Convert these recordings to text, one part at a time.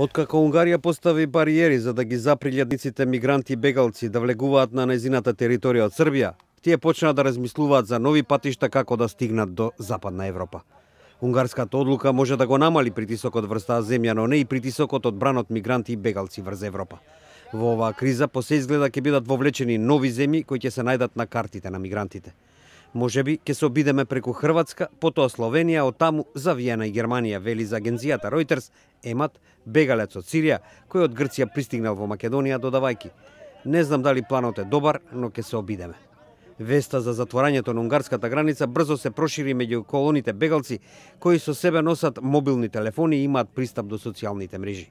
Откако Унгарија постави бариери за да ги запри лјадниците мигранти и бегалци да влегуваат на незината територија од Србија, тие почнаа да размислуваат за нови патишта како да стигнат до Западна Европа. Унгарската одлука може да го намали притисокот врз таа земја, но не и притисокот од бранот мигранти и бегалци врз Европа. Во оваа криза, по се изгледа, ќе бидат вовлечени нови земји кои ќе се најдат на картите на мигрантите. Можеби ќе се обидеме преку Хрватска, потоа Словенија, од таму за Виена и Германија, вели за агензијата Reuters, Емат, бегалец од Сирија, кој од Грција пристигнал во Македонија, додавајки. Не знам дали планот е добар, но ќе се обидеме. Веста за затворањето на унгарската граница брзо се прошири меѓу колоните бегалци, кои со себе носат мобилни телефони и имаат пристап до социјалните мрежи.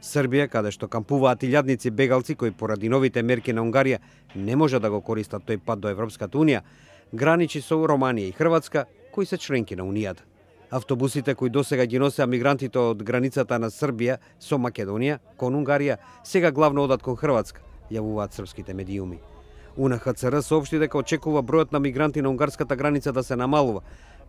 Србија, каде што кампуваат илјадници бегалци кои поради новите мерки на Унгарија не можат да го користат тој пат до Европската Унија, граничи со Романија и Хрватска, кои се членки на Унијата. Автобусите кои досега ги носеа мигрантите од границата на Србија со Македонија кон Унгарија, сега главно одат кон Хрватска, јавуваат српските медиуми. УНХЦР соопшти дека очекува бројот на мигранти на унгарската граница да се намалува,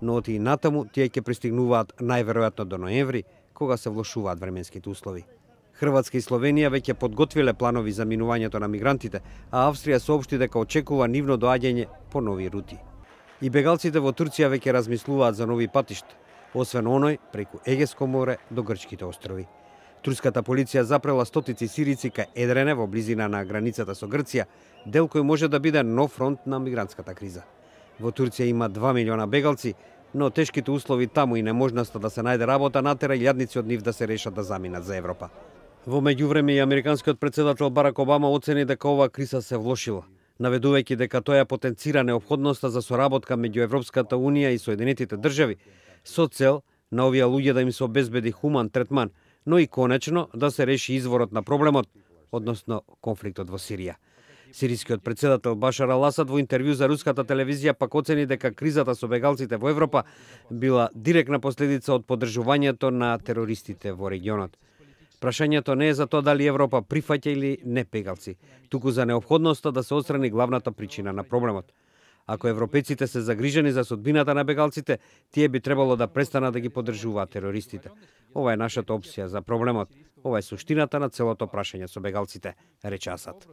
но оти и натаму тие ќе пристигнуваат најверојатно до ноември, кога се влошуваат временските услови. Хрватска и Словенија веќе подготвиле планови за минувањето на мигрантите, а Австрија соопшти дека очекува нивно доаѓање по нови рути. И бегалците во Турција веќе размислуваат за нови патишта, освен оној преку Егеско море до грчките острови. Турската полиција запрела стотици сирици кај Едрене во близина на границата со Грција, дел кој може да биде нов фронт на мигрантската криза. Во Турција има 2 милиона бегалци, но тешките услови таму и неможноста да се најде работа натера илјадници од нив да се решат да заминат за Европа. Во меѓувреме и американскиот председател Барак Обама оцени дека оваа криза се влошила – наведувајќи дека тоа потенцира необходноста за соработка меѓу Европската Унија и Соединетите држави, со цел на овие луѓе да им се обезбеди хуман третман, но и конечно да се реши изворот на проблемот, односно конфликтот во Сирија. Сирискиот председател Башар Аласад во интервју за руската телевизија пак оцени дека кризата со бегалците во Европа била директна последица од поддржувањето на терористите во регионот. Прашањето не е за тоа дали Европа прифаќа или не пегалци, туку за необходноста да се отстрани главната причина на проблемот. Ако европејците се загрижени за судбината на бегалците, тие би требало да престанат да ги поддржуваат терористите. Ова е нашата опција за проблемот. Ова е суштината на целото прашање со бегалците, рече Асад.